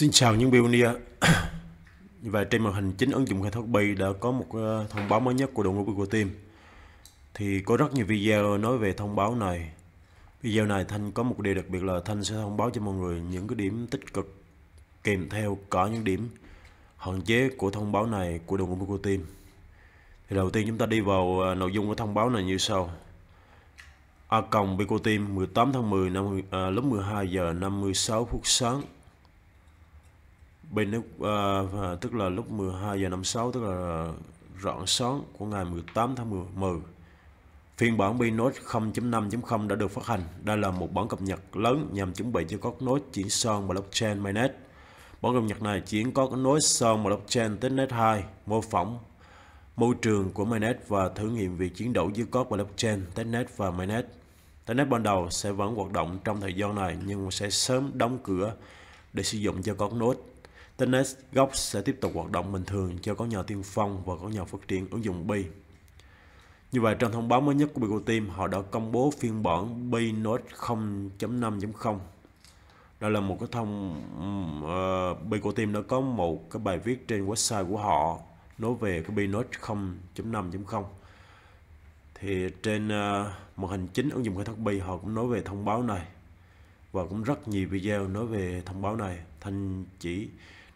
Xin chào những Bionia Và trên màn hình chính ứng dụng khai thác Bi đã có một ờ, thông báo mới nhất của đội ngũ của team Thì có rất nhiều video nói về thông báo này Video này Thanh có một điều đặc biệt là Thanh sẽ thông báo cho mọi người những cái điểm tích cực kèm theo cả những điểm hạn chế của thông báo này của đội ngũ của team Thì đầu tiên chúng ta đi vào ờ, nội dung của thông báo này như sau A cộng Bico Team 18 tháng 10 năm à, lúc 12 giờ 56 phút sáng bên nước uh, ờ, ờ, tức là lúc 12 giờ 56 tức là rạng sáng của ngày 18 tháng 10, 10. Phiên bản Binode 0.5.0 đã được phát hành. Đây là một bản cập nhật lớn nhằm chuẩn bị cho các nối chuyển sang blockchain mainnet. Bản cập nhật này chuyển có nối sang blockchain testnet 2, mô phỏng môi trường của mainnet và thử nghiệm việc chuyển đổi giữa các blockchain testnet và mainnet. Testnet ban đầu sẽ vẫn hoạt động trong thời gian này nhưng sẽ sớm đóng cửa để sử dụng cho các nối Tennis Góc sẽ tiếp tục hoạt động bình thường cho có nhờ tiên phong và có nhờ phát triển ứng dụng Bi. Như vậy, trong thông báo mới nhất của Bicoteam, họ đã công bố phiên bản Bi Note 0.5.0. Đó là một cái thông... Uh, ờ, Bicoteam đã có một cái bài viết trên website của họ nói về cái Bi Note 0.5.0. Thì trên uh, màn hình chính ứng dụng khai thác Bi, họ cũng nói về thông báo này. Và cũng rất nhiều video nói về thông báo này. Thanh chỉ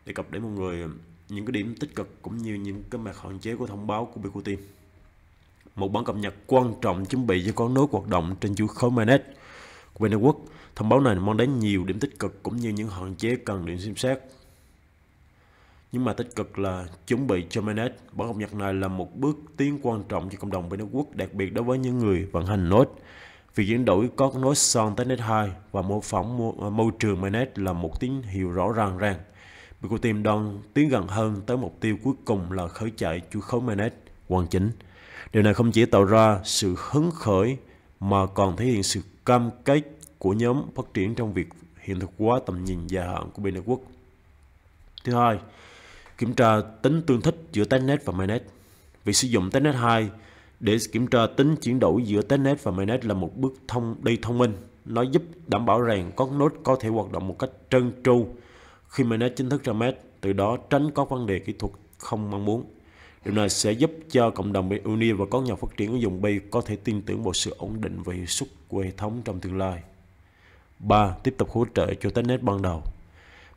đề cập để mọi người những cái điểm tích cực cũng như những cái mặt hạn chế của thông báo của Bicutin. Một bản cập nhật quan trọng chuẩn bị cho con nối hoạt động trên chuỗi khối Mainnet của Binance Thông báo này mang đến nhiều điểm tích cực cũng như những hạn chế cần được xem xét. Nhưng mà tích cực là chuẩn bị cho Mainnet. Bản cập nhật này là một bước tiến quan trọng cho cộng đồng Binance đặc biệt đối với những người vận hành nốt Việc chuyển đổi các node sang tới net 2 và mô phỏng à, môi trường Mainnet là một tín hiệu rõ ràng ràng. Việc cô tìm Don tiến gần hơn tới mục tiêu cuối cùng là khởi chạy chuỗi khối Manet hoàn chỉnh. Điều này không chỉ tạo ra sự hứng khởi mà còn thể hiện sự cam kết của nhóm phát triển trong việc hiện thực hóa tầm nhìn dài hạn của bên quốc. Thứ hai, kiểm tra tính tương thích giữa testnet và mainnet. Việc sử dụng testnet 2 để kiểm tra tính chuyển đổi giữa testnet và mainnet là một bước thông đi thông minh. Nó giúp đảm bảo rằng các node có thể hoạt động một cách trơn tru khi mà nó chính thức ra mắt, từ đó tránh có vấn đề kỹ thuật không mong muốn. Điều này sẽ giúp cho cộng đồng Unia và các nhà phát triển ứng dụng Bi có thể tin tưởng vào sự ổn định và hiệu suất của hệ thống trong tương lai. 3. Tiếp tục hỗ trợ cho Technet ban đầu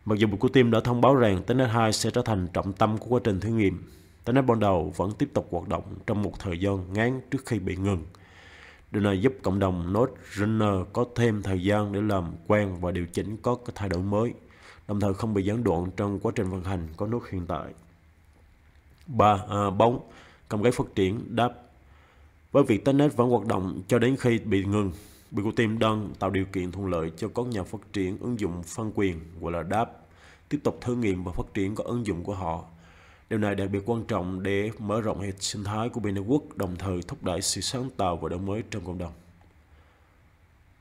Mặc dù của team đã thông báo rằng Technet 2 sẽ trở thành trọng tâm của quá trình thử nghiệm, Technet ban đầu vẫn tiếp tục hoạt động trong một thời gian ngắn trước khi bị ngừng. Điều này giúp cộng đồng Node Runner có thêm thời gian để làm quen và điều chỉnh các thay đổi mới đồng thời không bị gián đoạn trong quá trình vận hành có nước hiện tại. 3. À, bóng Cầm gáy phát triển đáp Với việc Tenet vẫn hoạt động cho đến khi bị ngừng, Bị Bicotim đơn tạo điều kiện thuận lợi cho các nhà phát triển ứng dụng phân quyền gọi là đáp tiếp tục thử nghiệm và phát triển các ứng dụng của họ. Điều này đặc biệt quan trọng để mở rộng hệ sinh thái của quốc đồng thời thúc đẩy sự sáng tạo và đổi mới trong cộng đồng.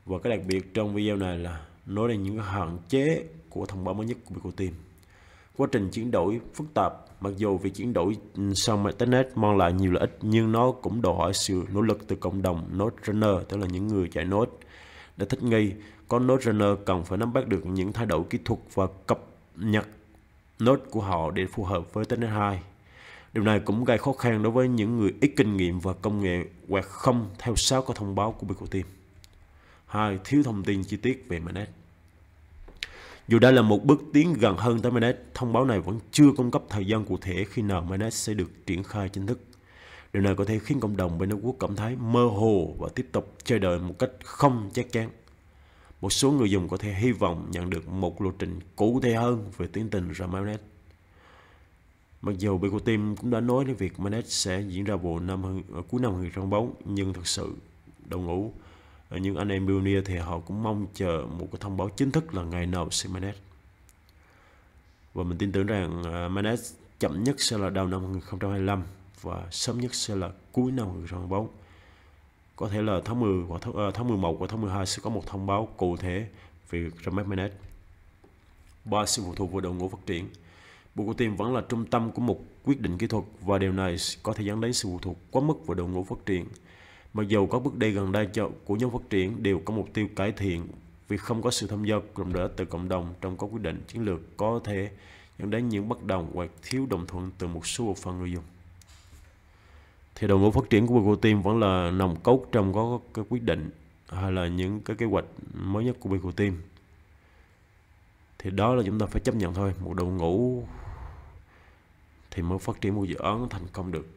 Và cái đặc biệt trong video này là nói lên những hạn chế của thông báo mới nhất của Bicotin. Quá trình chuyển đổi phức tạp, mặc dù việc chuyển đổi sang ừ, Internet mang lại nhiều lợi ích nhưng nó cũng đòi hỏi sự nỗ lực từ cộng đồng node runner, tức là những người chạy node. Để thích nghi, con node runner cần phải nắm bắt được những thay đổi kỹ thuật và cập nhật node của họ để phù hợp với Internet 2. Điều này cũng gây khó khăn đối với những người ít kinh nghiệm và công nghệ hoặc không theo sát các thông báo của Bicotin hai Thiếu thông tin chi tiết về Manet dù đã là một bước tiến gần hơn tới Manet, thông báo này vẫn chưa cung cấp thời gian cụ thể khi nào Manet sẽ được triển khai chính thức. Điều này có thể khiến cộng đồng bên Liên Quốc cảm thấy mơ hồ và tiếp tục chờ đợi một cách không chắc chắn. Một số người dùng có thể hy vọng nhận được một lộ trình cụ thể hơn về tiến trình ra Manet. Mặc dù Beko Team cũng đã nói đến việc Manet sẽ diễn ra bộ năm cuối năm 2004, nhưng thật sự, đội ngũ Ờ, nhưng anh em Pioneer thì họ cũng mong chờ một cái thông báo chính thức là ngày nào Semanet và mình tin tưởng rằng à, Manet chậm nhất sẽ là đầu năm 2025 và sớm nhất sẽ là cuối năm 2024 có thể là tháng 10 hoặc tháng, à, tháng 11 và tháng 12 sẽ có một thông báo cụ thể về Ramat Manet ba sự phụ thuộc vào đội ngũ phát triển bộ của Bucotin vẫn là trung tâm của một quyết định kỹ thuật và điều này có thể dẫn đến sự phụ thuộc quá mức vào đội ngũ phát triển Mặc dù các bước đi gần đây của nhóm phát triển đều có mục tiêu cải thiện, vì không có sự tham gia cùng đỡ từ cộng đồng trong các quyết định chiến lược có thể dẫn đến những bất đồng hoặc thiếu đồng thuận từ một số bộ phận người dùng. Thì đội ngũ phát triển của Google Team vẫn là nòng cốt trong các cái quyết định hay là những cái kế hoạch mới nhất của Google Team. Thì đó là chúng ta phải chấp nhận thôi, một đội ngũ thì mới phát triển một dự án thành công được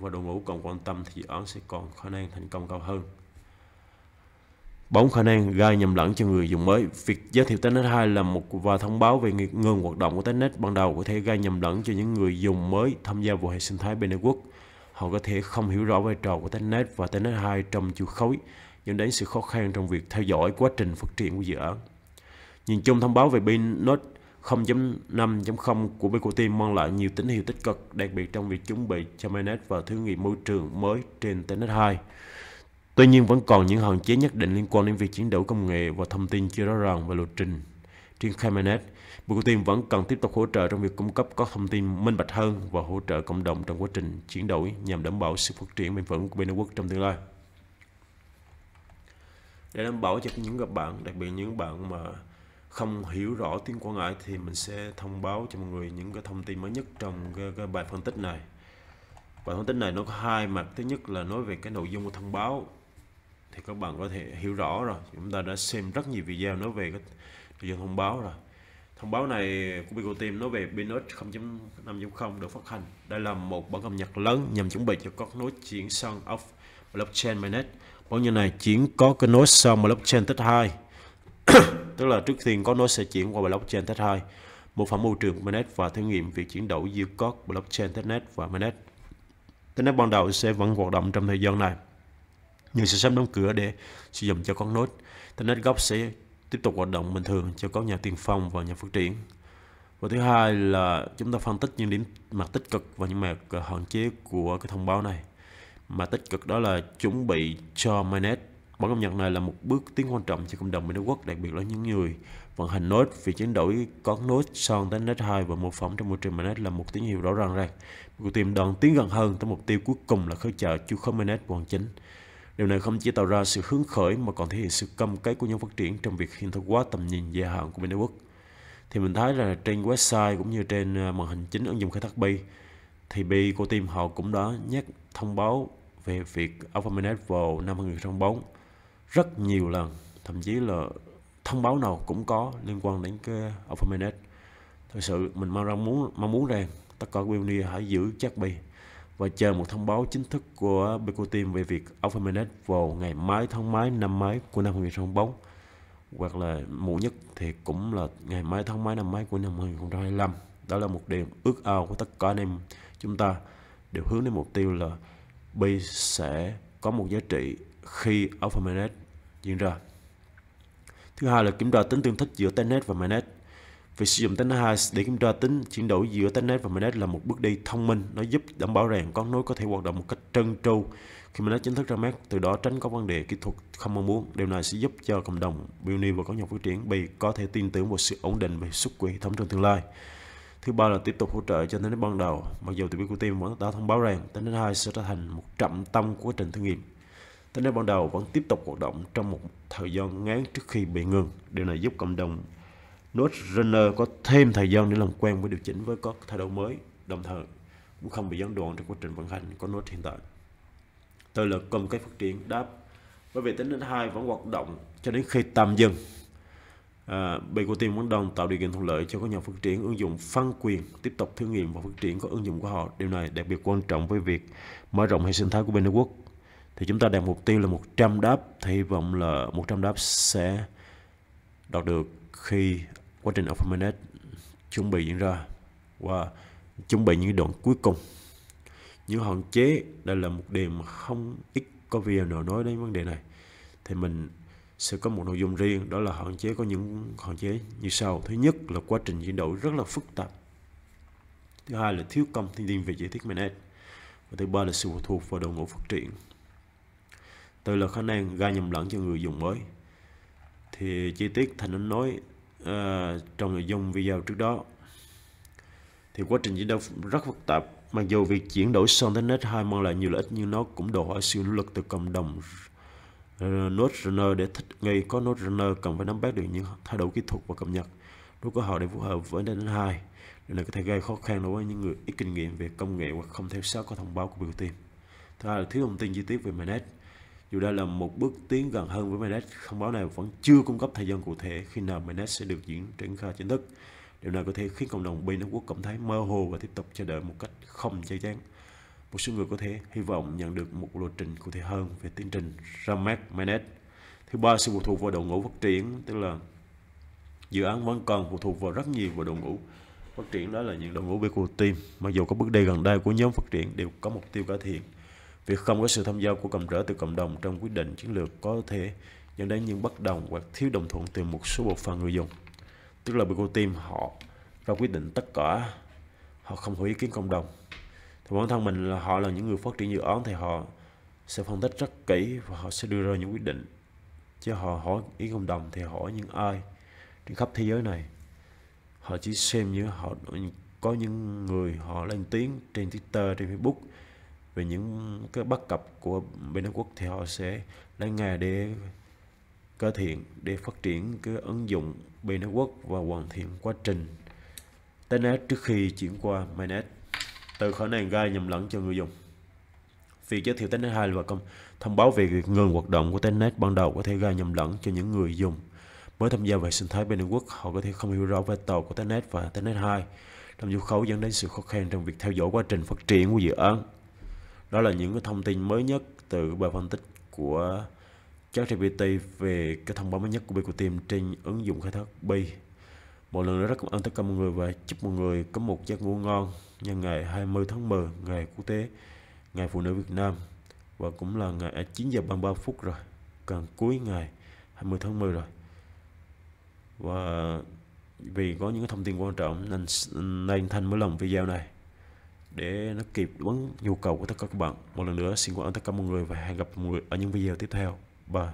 và đội ngũ còn quan tâm thì dự án sẽ còn khả năng thành công cao hơn. Bóng khả năng gai nhầm lẫn cho người dùng mới. Việc giới thiệu Telnet 2 là một và thông báo về ngừng hoạt động của Telnet ban đầu có thể gai nhầm lẫn cho những người dùng mới tham gia vào hệ sinh thái bên quốc. Họ có thể không hiểu rõ vai trò của Telnet và Telnet 2 trong chu khối, dẫn đến sự khó khăn trong việc theo dõi quá trình phát triển của dự án. Nhìn chung thông báo về Binode 0.5.0 của Bicotin mang lại nhiều tín hiệu tích cực, đặc biệt trong việc chuẩn bị cho mainnet và thử nghiệm môi trường mới trên Telnet 2. Tuy nhiên vẫn còn những hạn chế nhất định liên quan đến việc chuyển đổi công nghệ và thông tin chưa rõ ràng về lộ trình triển khai mainnet. Bicotin vẫn cần tiếp tục hỗ trợ trong việc cung cấp các thông tin minh bạch hơn và hỗ trợ cộng đồng trong quá trình chuyển đổi nhằm đảm bảo sự phát triển bền vững của Benawork trong tương lai. Để đảm bảo cho những các bạn, đặc biệt những bạn mà không hiểu rõ tiếng Quảng Ngãi thì mình sẽ thông báo cho mọi người những cái thông tin mới nhất trong cái, cái bài phân tích này bài phân tích này nó có hai mặt thứ nhất là nói về cái nội dung của thông báo thì các bạn có thể hiểu rõ rồi chúng ta đã xem rất nhiều video nói về cái nội dung thông báo rồi thông báo này của Bigo Team nói về Binance 0.5.0 được phát hành đây là một bản cập nhật lớn nhằm chuẩn bị cho các nối chuyển sang off blockchain mainnet bản như này chuyển có cái nối sang blockchain tích 2 tức là trước tiên có nó sẽ chuyển qua blockchain test hai một phần môi trường mainnet và thử nghiệm việc chuyển đổi giữa các blockchain testnet và mainnet testnet ban đầu sẽ vẫn hoạt động trong thời gian này nhưng sẽ sớm đóng cửa để sử dụng cho con nốt testnet gốc sẽ tiếp tục hoạt động bình thường cho các nhà tiên phong và nhà phát triển và thứ hai là chúng ta phân tích những điểm mặt tích cực và những mặt hạn chế của cái thông báo này mà tích cực đó là chuẩn bị cho mainnet Bản công nhận này là một bước tiến quan trọng cho cộng đồng người quốc, đặc biệt là những người vận hành node. vì chuyển đổi có node sang tới node 2 và mô phỏng trong môi trường mainnet là một tín hiệu rõ ràng rằng cuộc tìm đoạn tiến gần hơn tới mục tiêu cuối cùng là khởi chợ chu không mainnet hoàn chỉnh. Điều này không chỉ tạo ra sự hứng khởi mà còn thể hiện sự cam kết của nhóm phát triển trong việc hiện thực hóa tầm nhìn dài hạn của mainnet quốc. Thì mình thấy là trên website cũng như trên à, màn hình chính ứng dụng khai thác bi thì bi của team họ cũng đã nhắc thông báo về việc Alpha Mainnet vào năm 2004 rất nhiều lần thậm chí là thông báo nào cũng có liên quan đến cái Alphanet thực sự mình mong rằng muốn mong muốn rằng tất cả Winnie hãy giữ chắc bì và chờ một thông báo chính thức của Bico Team về việc Alphanet vào ngày mai tháng mấy năm mấy của năm 2024 hoặc là muộn nhất thì cũng là ngày mai tháng mấy năm mấy của năm 2025 đó là một điều ước ao của tất cả anh em chúng ta đều hướng đến mục tiêu là bi sẽ có một giá trị khi alpha mainnet diễn ra. Thứ hai là kiểm tra tính tương thích giữa telnet và mainnet. Việc sử dụng telnet 2 để kiểm tra tính chuyển đổi giữa telnet và mainnet là một bước đi thông minh, nó giúp đảm bảo rằng con nối có thể hoạt động một cách trơn tru khi mainnet chính thức ra mắt, từ đó tránh các vấn đề kỹ thuật không mong muốn. Điều này sẽ giúp cho cộng đồng Pioneer và các nhà phát triển bị có thể tin tưởng vào sự ổn định về sức của hệ thống trong tương lai. Thứ ba là tiếp tục hỗ trợ cho đến ban đầu, mặc dù tụi của team vẫn đã thông báo rằng tính đến 2 sẽ trở thành một trọng tâm của quá trình thử nghiệm tính đến ban đầu vẫn tiếp tục hoạt động trong một thời gian ngắn trước khi bị ngừng. Điều này giúp cộng đồng Node Runner có thêm thời gian để làm quen với điều chỉnh với các thay đổi mới, đồng thời cũng không bị gián đoạn trong quá trình vận hành của Node hiện tại. Tôi là công cái phát triển đáp bởi vì tính đến hai vẫn hoạt động cho đến khi tạm dừng. À, Bicotin Quảng đồng tạo điều kiện thuận lợi cho các nhà phát triển ứng dụng phân quyền tiếp tục thử nghiệm và phát triển các ứng dụng của họ. Điều này đặc biệt quan trọng với việc mở rộng hệ sinh thái của bên Quốc thì chúng ta đặt mục tiêu là 100 đáp thì hy vọng là 100 đáp sẽ đạt được khi quá trình Alphaminate chuẩn bị diễn ra và chuẩn bị những đoạn cuối cùng những hạn chế đây là một điểm mà không ít có video nào nói đến vấn đề này thì mình sẽ có một nội dung riêng đó là hạn chế có những hạn chế như sau thứ nhất là quá trình chuyển đổi rất là phức tạp thứ hai là thiếu công thiên nhiên về giải thích manage và thứ ba là sự phụ thuộc vào đội ngũ phát triển từ là khả năng gây nhầm lẫn cho người dùng mới. Thì chi tiết Thành Anh nói uh, trong nội dung video trước đó. Thì quá trình chuyển đấu rất phức tạp, mặc dù việc chuyển đổi sang Internet 2 mang lại nhiều lợi ích nhưng nó cũng đòi hỏi siêu nỗ lực từ cộng đồng ờ, nốt runner để thích nghi có nốt runner cần phải nắm bắt được những thay đổi kỹ thuật và cập nhật đối cơ hội để phù hợp với đến e hai điều này có thể gây khó khăn đối với những người ít kinh nghiệm về công nghệ hoặc không theo sát các thông báo của biểu team thứ hai là thiếu thông tin chi tiết về mainnet dù đây là một bước tiến gần hơn với Mendes, không báo này vẫn chưa cung cấp thời gian cụ thể khi nào Mendes sẽ được diễn triển khai chính thức. Điều này có thể khiến cộng đồng bên Hàn Quốc cảm thấy mơ hồ và tiếp tục chờ đợi một cách không chắc chắn. Một số người có thể hy vọng nhận được một lộ trình cụ thể hơn về tiến trình ra Mendes. Thứ ba, sự phụ thuộc vào đội ngũ phát triển, tức là dự án vẫn còn phụ thuộc vào rất nhiều vào đội ngũ phát triển đó là những đội ngũ về của team mặc dù các bước đi gần đây của nhóm phát triển đều có mục tiêu cải thiện Việc không có sự tham gia của cầm rỡ từ cộng đồng trong quyết định chiến lược có thể dẫn đến những bất đồng hoặc thiếu đồng thuận từ một số bộ phận người dùng. Tức là cô tim họ ra quyết định tất cả, họ không có ý kiến cộng đồng. Thì bản thân mình là họ là những người phát triển dự án thì họ sẽ phân tích rất kỹ và họ sẽ đưa ra những quyết định. Chứ họ hỏi ý cộng đồng thì hỏi những ai trên khắp thế giới này. Họ chỉ xem như họ có những người họ lên tiếng trên Twitter, trên Facebook về những cái bất cập của bên Hàn Quốc thì họ sẽ lấy nghề để cải thiện để phát triển cái ứng dụng bên Hàn Quốc và hoàn thiện quá trình testnet trước khi chuyển qua mainnet từ khả năng gây nhầm lẫn cho người dùng việc giới thiệu testnet 2 và công thông báo về việc ngừng hoạt động của testnet ban đầu có thể gây nhầm lẫn cho những người dùng mới tham gia vào sinh thái bên Hàn Quốc họ có thể không hiểu rõ vai trò của testnet và testnet 2 trong du khấu dẫn đến sự khó khăn trong việc theo dõi quá trình phát triển của dự án đó là những cái thông tin mới nhất từ bài phân tích của ChatGPT về cái thông báo mới nhất của Bi team trên ứng dụng khai thác Bi. Một lần nữa rất cảm ơn tất cả mọi người và chúc mọi người có một giấc ngủ ngon nhân ngày 20 tháng 10, ngày quốc tế, ngày phụ nữ Việt Nam và cũng là ngày 9 à, giờ 33 phút rồi, gần cuối ngày 20 tháng 10 rồi. Và vì có những thông tin quan trọng nên nên thành mới làm video này để nó kịp đáp ứng nhu cầu của tất cả các bạn một lần nữa xin cảm ơn tất cả mọi người và hẹn gặp mọi người ở những video tiếp theo bye